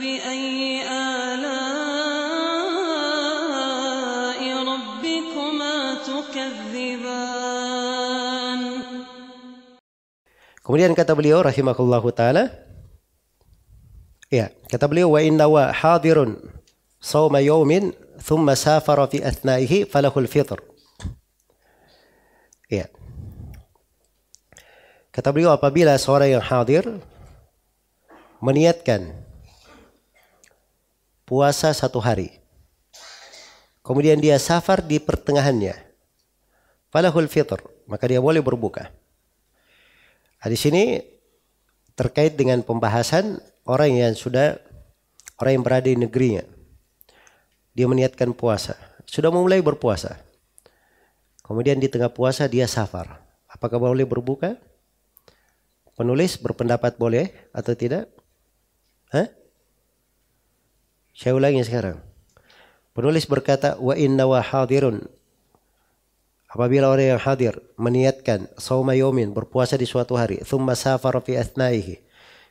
فَبِأَيِّ آلَاءِ رَبِّكُمَا تُكَذِّبَانِ Kemudian kata beliau rahimahullahu taala Ya, kata beliau wa inna wa hadirun sawma yaumin thumma safara fi athnaihi falahul fitr. Ya. Kata beliau apabila seorang yang hadir meniatkan puasa satu hari. Kemudian dia safar di pertengahannya. Falahul fitr, maka dia boleh berbuka. Nah, di sini terkait dengan pembahasan orang yang sudah orang yang berada di negerinya. Dia meniatkan puasa, sudah memulai berpuasa. Kemudian di tengah puasa dia safar. Apakah boleh berbuka? Penulis berpendapat boleh atau tidak? Hah? Saya ulangi sekarang. Penulis berkata, wa inna wa hadirun. Apabila orang yang hadir meniatkan sauma yomin berpuasa di suatu hari, thumma safar fi athnaihi.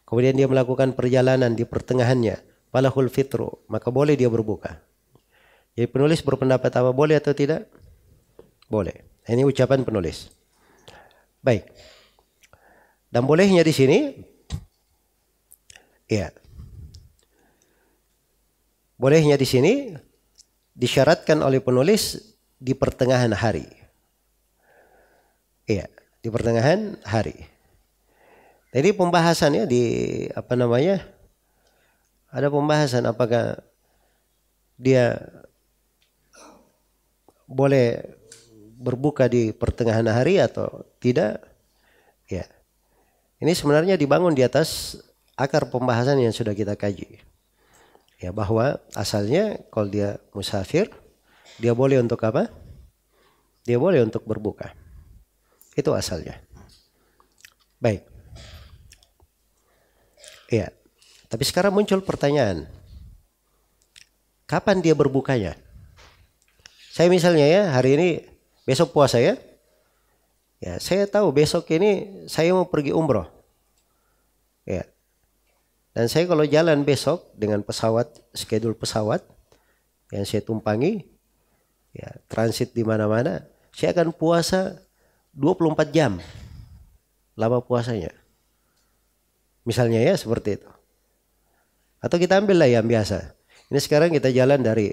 Kemudian dia melakukan perjalanan di pertengahannya, balahul fitru, maka boleh dia berbuka. Jadi penulis berpendapat apa boleh atau tidak? Boleh. Ini ucapan penulis. Baik. Dan bolehnya di sini, ya, Bolehnya di sini disyaratkan oleh penulis di pertengahan hari. Iya, di pertengahan hari. Jadi pembahasannya di apa namanya? Ada pembahasan apakah dia boleh berbuka di pertengahan hari atau tidak? Ya. Ini sebenarnya dibangun di atas akar pembahasan yang sudah kita kaji. Ya bahwa asalnya kalau dia musafir dia boleh untuk apa? Dia boleh untuk berbuka. Itu asalnya. Baik. ya Tapi sekarang muncul pertanyaan. Kapan dia berbukanya? Saya misalnya ya, hari ini besok puasa ya. Ya, saya tahu besok ini saya mau pergi umroh. Ya, dan saya kalau jalan besok dengan pesawat, schedule pesawat yang saya tumpangi, ya transit di mana-mana, saya akan puasa 24 jam lama puasanya. Misalnya ya seperti itu. Atau kita ambil lah yang biasa. Ini sekarang kita jalan dari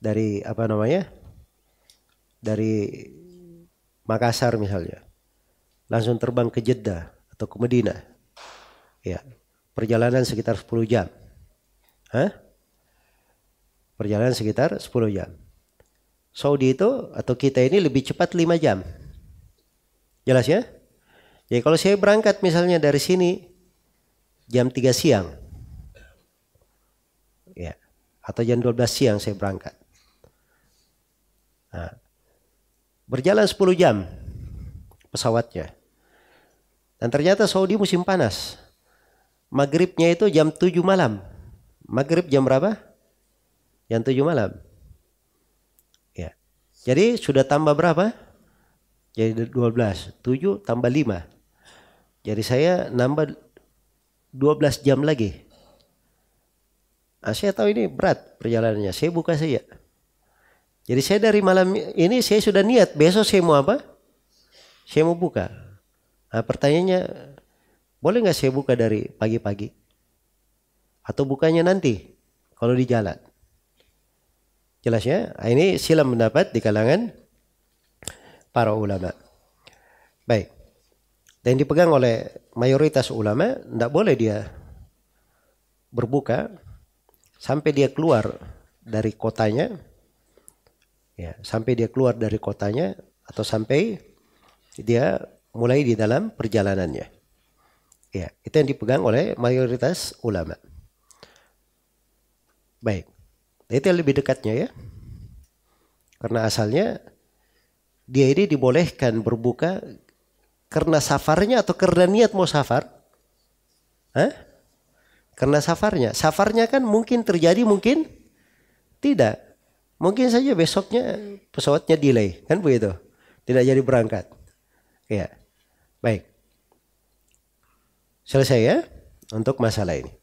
dari apa namanya? Dari Makassar misalnya. Langsung terbang ke Jeddah atau ke Medina. Ya, Perjalanan sekitar 10 jam. Hah? Perjalanan sekitar 10 jam. Saudi itu atau kita ini lebih cepat 5 jam. Jelas ya? Jadi kalau saya berangkat misalnya dari sini jam 3 siang. Ya. Atau jam 12 siang saya berangkat. Nah, berjalan 10 jam pesawatnya. Dan ternyata Saudi musim panas. Maghribnya itu jam 7 malam. Maghrib jam berapa? Jam 7 malam. Ya. Jadi sudah tambah berapa? Jadi 12. 7 tambah 5. Jadi saya nambah 12 jam lagi. Nah, saya tahu ini berat perjalanannya. Saya buka saja. Jadi saya dari malam ini saya sudah niat besok saya mau apa? Saya mau buka. Nah, pertanyaannya boleh nggak saya buka dari pagi-pagi? Atau bukanya nanti kalau di jalan? Jelasnya, ah, Ini silam mendapat di kalangan para ulama. Baik. Dan dipegang oleh mayoritas ulama, tidak boleh dia berbuka sampai dia keluar dari kotanya, ya sampai dia keluar dari kotanya atau sampai dia mulai di dalam perjalanannya. Ya, itu yang dipegang oleh mayoritas ulama. Baik. Itu yang lebih dekatnya ya. Karena asalnya dia ini dibolehkan berbuka karena safarnya atau karena niat mau safar? Hah? Karena safarnya. Safarnya kan mungkin terjadi, mungkin tidak. Mungkin saja besoknya pesawatnya delay, kan begitu. Tidak jadi berangkat. Ya. Baik. Selesai ya untuk masalah ini.